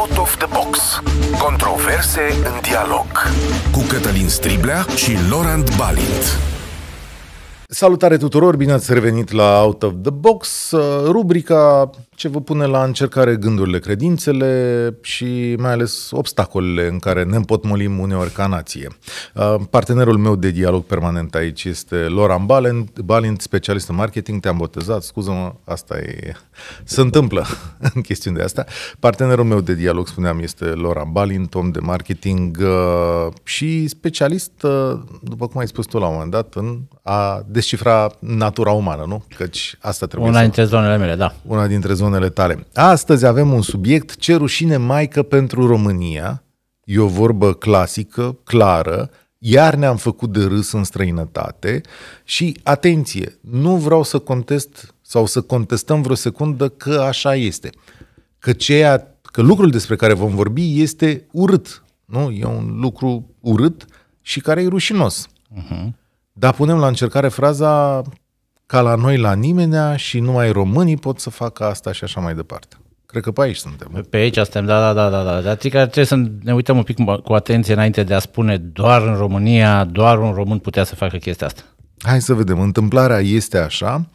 Out of the Box. Controverse în dialog. Cu Cătălin Striblea și Laurent Balint. Salutare tuturor, bine ați revenit la Out of the Box, uh, rubrica ce vă pune la încercare gândurile, credințele și mai ales obstacolele în care ne împotmolim uneori ca nație. Uh, partenerul meu de dialog permanent aici este Loran Balint, Balint specialist în marketing, te-am botezat, scuză-mă, asta e... se întâmplă în chestiunea de asta. Partenerul meu de dialog, spuneam, este Loran Balint, om de marketing uh, și specialist, uh, după cum ai spus tu la un moment dat, în a descifra natura umană, nu? Căci asta trebuie Una să... dintre zonele mele, da. Una dintre zonele zonele tale. Astăzi avem un subiect, ce rușine maică pentru România. E o vorbă clasică, clară, iar ne-am făcut de râs în străinătate și, atenție, nu vreau să contest sau să contestăm vreo secundă că așa este. Că, ceea, că lucrul despre care vom vorbi este urât. Nu? E un lucru urât și care e rușinos. Uh-huh. Dar punem la încercare fraza ca la noi la nimenea și numai românii pot să facă asta și așa mai departe. Cred că pe aici suntem. Pe aici suntem, da, da, da, da. da. Adică trebuie să ne uităm un pic cu atenție înainte de a spune doar în România, doar un român putea să facă chestia asta. Hai să vedem. Întâmplarea este așa.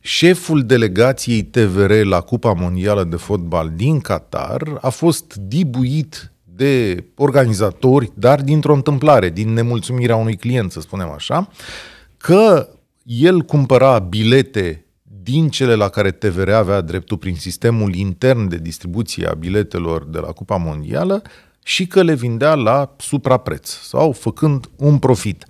Șeful delegației TVR la Cupa Mondială de Fotbal din Qatar a fost dibuit de organizatori, dar dintr-o întâmplare, din nemulțumirea unui client, să spunem așa, că el cumpăra bilete din cele la care TVR avea dreptul prin sistemul intern de distribuție a biletelor de la Cupa Mondială și că le vindea la suprapreț sau făcând un profit.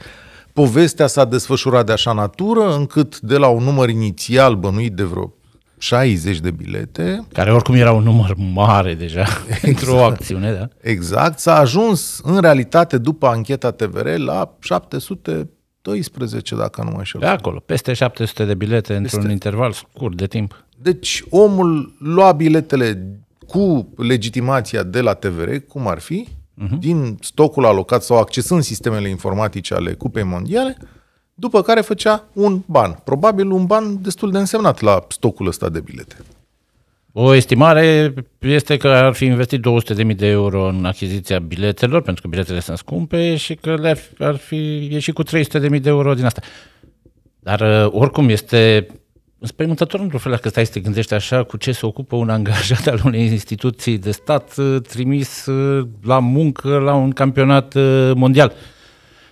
Povestea s-a desfășurat de așa natură încât de la un număr inițial bănuit de vreo 60 de bilete. Care oricum era un număr mare deja exact. pentru o acțiune, da? Exact. S-a ajuns, în realitate, după ancheta TVR, la 700 12, dacă nu mă înșel. Pe da, acolo, peste 700 de bilete peste... într-un interval scurt de timp. Deci omul lua biletele cu legitimația de la TVR, cum ar fi, uh-huh. din stocul alocat sau accesând sistemele informatice ale Cupei Mondiale, după care făcea un ban. Probabil un ban destul de însemnat la stocul ăsta de bilete. O estimare este că ar fi investit 200.000 de euro în achiziția biletelor, pentru că biletele sunt scumpe și că le-ar fi, ar fi ieșit cu 300.000 de euro din asta. Dar uh, oricum este înspăimântător într-un fel dacă stai să te gândești așa cu ce se ocupă un angajat al unei instituții de stat uh, trimis uh, la muncă la un campionat mondial.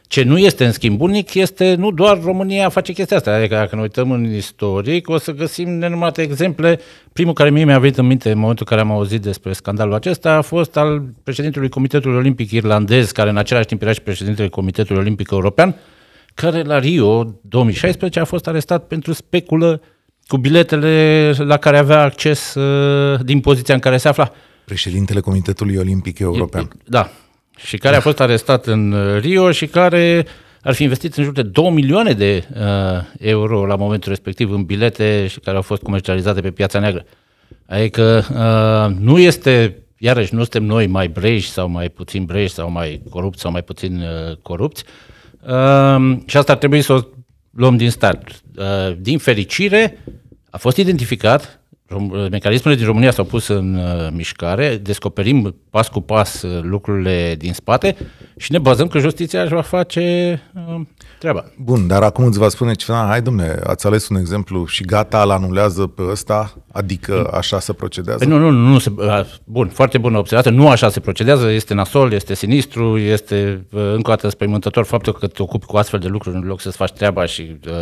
Ce nu este, în schimb, unic este nu doar România face chestia asta. Adică dacă ne uităm în istoric, o să găsim nenumărate exemple. Primul care mie mi-a venit în minte în momentul în care am auzit despre scandalul acesta a fost al președintelui Comitetului Olimpic Irlandez, care în același timp era și președintele Comitetului Olimpic European, care la Rio 2016 a fost arestat pentru speculă cu biletele la care avea acces uh, din poziția în care se afla. Președintele Comitetului Olimpic European. Da, și care a fost arestat în uh, Rio și care ar fi investit în jur de 2 milioane de uh, euro la momentul respectiv în bilete și care au fost comercializate pe piața neagră. Adică uh, nu este, iarăși, nu suntem noi mai breji sau mai puțin breji sau mai corupți sau mai puțin uh, corupți uh, și asta ar trebui să o luăm din start. Uh, din fericire, a fost identificat mecanismele din România s-au pus în uh, mișcare, descoperim pas cu pas uh, lucrurile din spate și ne bazăm că justiția își va face uh, treaba. Bun, dar acum îți va spune ceva, hai domne, ați ales un exemplu și gata, îl anulează pe ăsta, adică așa se procedează? Păi nu, nu, nu, se, bun, foarte bună observație, nu așa se procedează, este nasol, este sinistru, este încă o dată spăimântător faptul că te ocupi cu astfel de lucruri în loc să-ți faci treaba și uh,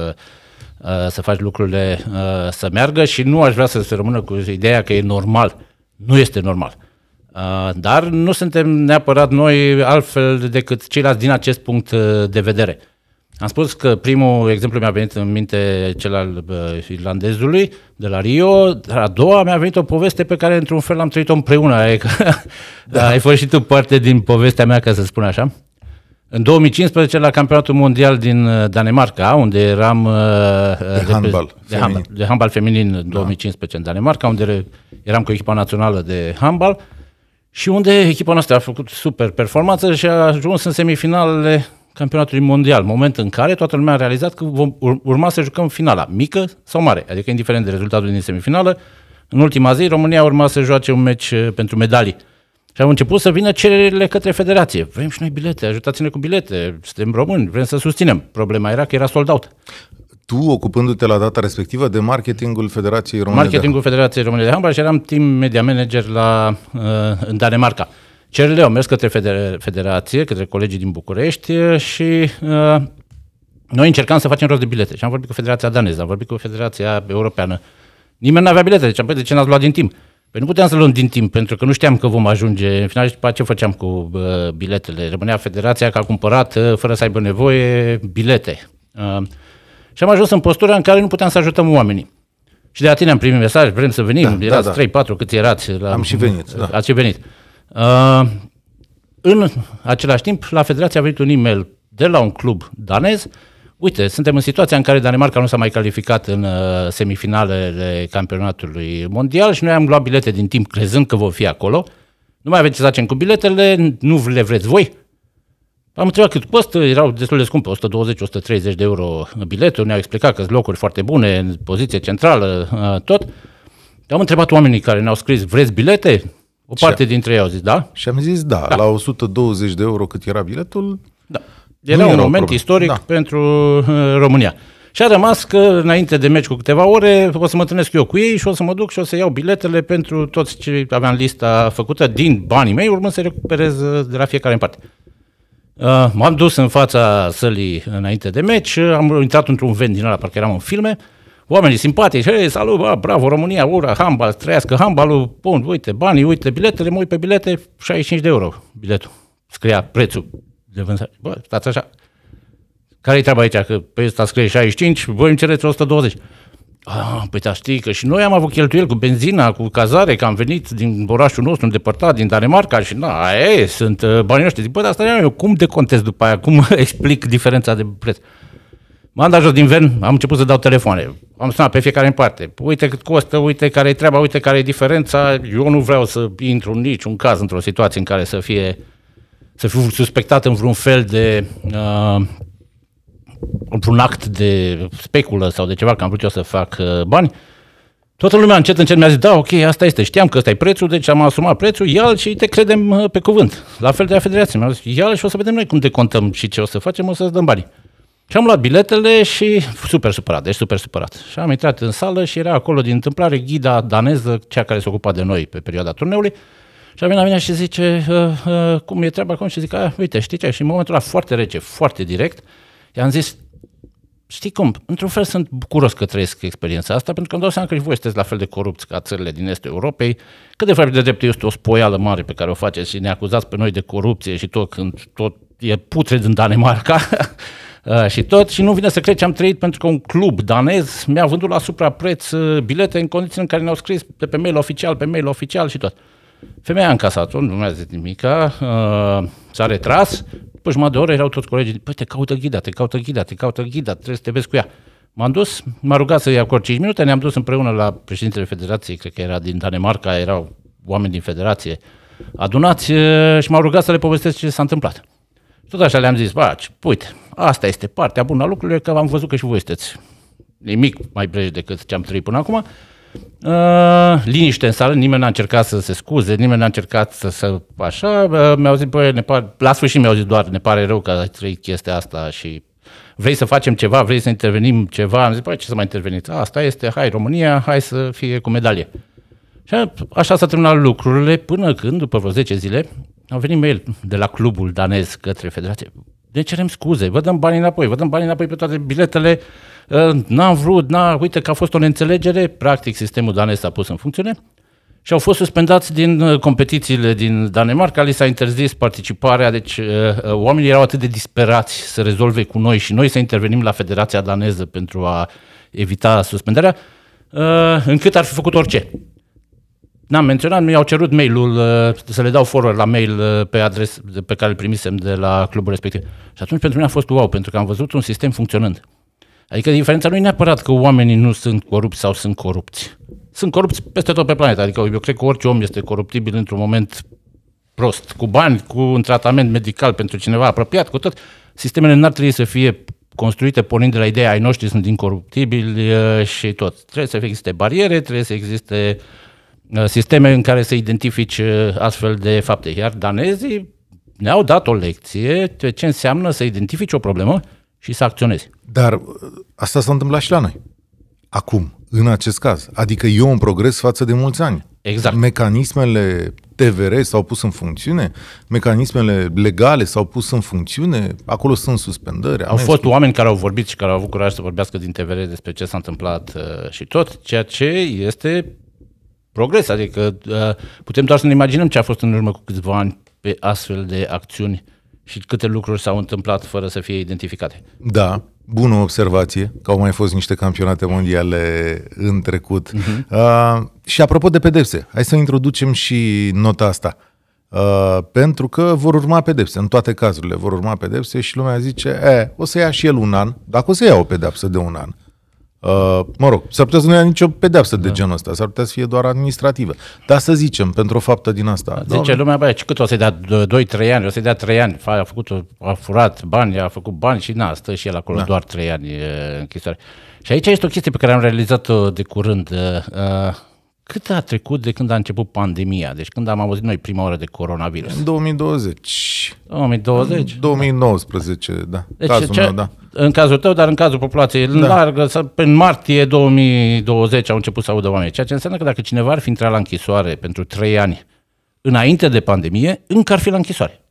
Uh, să faci lucrurile uh, să meargă și nu aș vrea să se rămână cu ideea că e normal. Nu este normal. Uh, dar nu suntem neapărat noi altfel decât ceilalți din acest punct de vedere. Am spus că primul exemplu mi-a venit în minte cel al irlandezului de la Rio, dar a doua mi-a venit o poveste pe care într-un fel am trăit-o împreună. da. ai fost și tu parte din povestea mea, ca să spun așa. În 2015, la campionatul mondial din uh, Danemarca, unde eram... Uh, de handbal. De handbal, de feminin în 2015 da. în Danemarca, unde eram cu echipa națională de handbal și unde echipa noastră a făcut super performanță și a ajuns în semifinalele campionatului mondial, moment în care toată lumea a realizat că vom urma să jucăm finala, mică sau mare, adică indiferent de rezultatul din semifinală, în ultima zi România urma să joace un meci uh, pentru medalii și au început să vină cererile către federație. Vrem și noi bilete, ajutați-ne cu bilete, suntem români, vrem să susținem. Problema era că era sold out. Tu, ocupându-te la data respectivă de marketingul Federației Române Marketingul de... Federației Române de Handbal și eram team media manager la, uh, în Danemarca. Cererile au mers către federație, către colegii din București și uh, noi încercam să facem rost de bilete. Și am vorbit cu Federația Daneză, am vorbit cu Federația Europeană. Nimeni nu avea bilete, deci, de ce n-ați luat din timp? Păi nu puteam să luăm din timp, pentru că nu știam că vom ajunge în final și după ce făceam cu uh, biletele. Rămânea federația că a cumpărat, uh, fără să aibă nevoie, bilete. Uh, și am ajuns în postura în care nu puteam să ajutăm oamenii. Și de la tine am primit mesaj, vrem să venim, da, da erați da, da. 3-4, câți erați? La, am și venit. Da. Ați și venit. Uh, în același timp, la federație a venit un e-mail de la un club danez Uite, suntem în situația în care Danemarca nu s-a mai calificat în uh, semifinalele campionatului mondial și noi am luat bilete din timp crezând că vor fi acolo. Nu mai aveți ce facem cu biletele, nu le vreți voi? Am întrebat cât costă, erau destul de scumpe, 120-130 de euro biletul, ne-au explicat că sunt locuri foarte bune, în poziție centrală, uh, tot. Am întrebat oamenii care ne-au scris, vreți bilete? O parte dintre ei au zis, da. Și am zis, da, da. la 120 de euro cât era biletul, da. Era, era un moment istoric da. pentru uh, România. Și a rămas că înainte de meci cu câteva ore o să mă întâlnesc eu cu ei și o să mă duc și o să iau biletele pentru toți ce aveam lista făcută din banii mei, urmând să recuperez uh, de la fiecare în parte. Uh, m-am dus în fața sălii înainte de meci, uh, am intrat într-un vent din ăla, parcă eram în filme, oamenii simpatici, hei, salut, bă, bravo România, ura, handball, trăiască handbalul, bun, uite, banii, uite, biletele, mă uit pe bilete, 65 de euro biletul, scria prețul de vânzare. Bă, stați așa. Care-i treaba aici? Că pe ăsta scrie 65, voi îmi cereți 120. Ah, păi da, știi că și noi am avut cheltuieli cu benzina, cu cazare, că am venit din orașul nostru îndepărtat, din Danemarca și na, e, sunt uh, banii noștri. Zic, bă, dar eu, cum contez după aia? Cum explic diferența de preț? M-am dat jos din ven, am început să dau telefoane. Am sunat pe fiecare în parte. Păi, uite cât costă, uite care e treaba, uite care e diferența. Eu nu vreau să intru în niciun caz într-o situație în care să fie uh, să fiu suspectat în vreun fel de uh, într-un act de speculă sau de ceva, că am vrut eu să fac uh, bani, toată lumea încet încet mi-a zis, da, ok, asta este, știam că ăsta e prețul, deci am asumat prețul, ia și te credem uh, pe cuvânt. La fel de la federație, mi-a zis, ia și o să vedem noi cum te contăm și ce o să facem, o să-ți dăm bani. Și am luat biletele și super supărat, deci super supărat. Și am intrat în sală și era acolo din întâmplare ghida daneză, cea care se ocupa de noi pe perioada turneului, și a venit la mine și zice, ă, ă, cum e treaba acum? Și zic, a, uite, știi ce? Și în momentul ăla foarte rece, foarte direct, i-am zis, știi cum, într-un fel sunt bucuros că trăiesc experiența asta, pentru că îmi dau seama că și voi sunteți la fel de corupți ca țările din estul Europei, că de fapt de drept este o spoială mare pe care o faceți și ne acuzați pe noi de corupție și tot când tot e putred în Danemarca ă, și tot și nu vine să cred ce am trăit pentru că un club danez mi-a vândut la suprapreț bilete în condiții în care ne-au scris de pe mail oficial, pe mail oficial și tot. Femeia a încasat-o, nu mi a zis nimica, uh, s-a retras, după jumătate de oră erau toți colegii, păi te caută ghida, te caută ghida, te caută ghida, trebuie să te vezi cu ea. M-am dus, m-a rugat să-i acord 5 minute, ne-am dus împreună la președintele Federației, cred că era din Danemarca, erau oameni din Federație, adunați uh, și m-au rugat să le povestesc ce s-a întâmplat. tot așa le-am zis, bă, păi uite, asta este partea bună a lucrurilor, că am văzut că și voi sunteți nimic mai breji decât ce am trăit până acum, Uh, liniște în sală, nimeni n-a încercat să se scuze, nimeni n-a încercat să, să așa, uh, mi-au zis, băi, ne pare, la sfârșit mi-au zis doar, ne pare rău că ai trăit chestia asta și vrei să facem ceva, vrei să intervenim ceva, am zis, băi, ce să mai interveniți, asta este, hai România, hai să fie cu medalie. Și așa s-a terminat lucrurile până când, după vreo 10 zile, au venit mail de la clubul danez către federație. Ne cerem scuze, vă dăm banii înapoi, vă dăm banii înapoi pe toate biletele, ă, n-am vrut, n-a, uite că a fost o neînțelegere, practic sistemul danez s-a pus în funcțiune și au fost suspendați din ă, competițiile din Danemarca, li s-a interzis participarea, deci ă, oamenii erau atât de disperați să rezolve cu noi și noi să intervenim la Federația Daneză pentru a evita suspendarea, încât ar fi făcut orice. N-am menționat, mi-au cerut mail-ul uh, să le dau forul la mail uh, pe adres pe care îl primisem de la clubul respectiv. Și atunci pentru mine a fost wow, pentru că am văzut un sistem funcționând. Adică diferența nu e neapărat că oamenii nu sunt corupți sau sunt corupți. Sunt corupți peste tot pe planetă. Adică eu cred că orice om este coruptibil într-un moment prost, cu bani, cu un tratament medical pentru cineva apropiat, cu tot. Sistemele n-ar trebui să fie construite pornind de la ideea ai noștri sunt incoruptibili uh, și tot. Trebuie să existe bariere, trebuie să existe uh, Uh, sisteme în care să identifici uh, astfel de fapte. Iar danezii ne-au dat o lecție de ce înseamnă să identifici o problemă și să acționezi. Dar uh, asta s-a întâmplat și la noi. Acum, în acest caz. Adică eu un progres față de mulți ani. Exact. Mecanismele TVR s-au pus în funcțiune, mecanismele legale s-au pus în funcțiune, acolo sunt suspendări. Au fost oameni care au vorbit și care au avut curaj să vorbească din TVR despre ce s-a întâmplat și tot, ceea ce este progres, adică uh, putem doar să ne imaginăm ce a fost în urmă cu câțiva ani pe astfel de acțiuni și câte lucruri s-au întâmplat fără să fie identificate. Da, bună observație, că au mai fost niște campionate mondiale în trecut. Uh-huh. Uh, și apropo de pedepse, hai să introducem și nota asta. Uh, pentru că vor urma pedepse, în toate cazurile vor urma pedepse și lumea zice, e, eh, o să ia și el un an, dacă o să ia o pedepsă de un an. Uh, mă rog, s-ar putea să nu ia nicio pedeapsă da. de genul ăsta, s-ar putea să fie doar administrativă. Dar să zicem, pentru o faptă din asta. Da, zice doamne... lumea, băi, cât o să-i dea 2-3 ani, o să-i dea 3 ani, a, făcut, a furat bani, a făcut bani și na, stă și el acolo da. doar 3 ani închisoare. Și aici este o chestie pe care am realizat-o de curând. uh, uh cât a trecut de când a început pandemia? Deci când am auzit noi prima oră de coronavirus? În 2020. 2020? În 2019, da. Deci cazul ce, meu, da. În cazul tău, dar în cazul populației da. largă, în martie 2020 au început să audă oameni. Ceea ce înseamnă că dacă cineva ar fi intrat la închisoare pentru trei ani înainte de pandemie, încă ar fi la închisoare.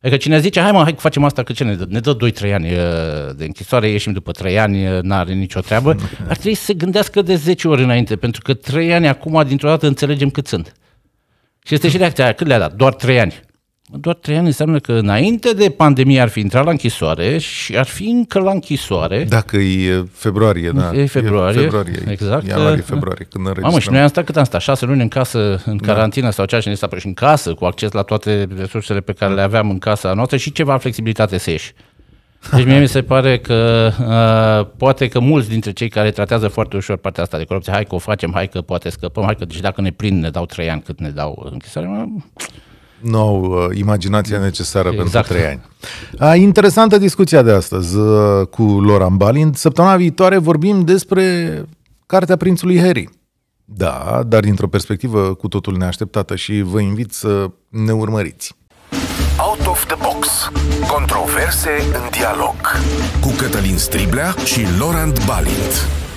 Adică cine zice, hai mă, hai că facem asta, că ce ne dă? Ne dă 2-3 ani uh, de închisoare, ieșim după 3 ani, uh, n-are nicio treabă. Ar trebui să se gândească de 10 ori înainte, pentru că 3 ani acum, dintr-o dată, înțelegem cât sunt. Și este și reacția aia, cât le-a dat? Doar 3 ani. Doar trei ani înseamnă că înainte de pandemie ar fi intrat la închisoare și ar fi încă la închisoare. Dacă e februarie, da. E februarie, e februarie exact. E februarie, când Mamă, și noi am stat cât am stat? Șase luni în casă, în da. carantină da. sau ceea ce ne s-a și în casă, cu acces la toate resursele pe care le aveam în casa noastră și ceva flexibilitate să ieși. Deci mie mi se pare că uh, poate că mulți dintre cei care tratează foarte ușor partea asta de corupție, hai că o facem, hai că poate scăpăm, hai că deci dacă ne prind ne dau trei ani cât ne dau închisoare, mă, nu au uh, imaginația exact. necesară exact. pentru trei ani. A, interesantă discuția de astăzi uh, cu Loran Balint. Săptămâna viitoare vorbim despre Cartea Prințului Harry. Da, dar dintr-o perspectivă cu totul neașteptată și vă invit să ne urmăriți. Out of the Box. Controverse în dialog. Cu Cătălin Striblea și Laurent Balint.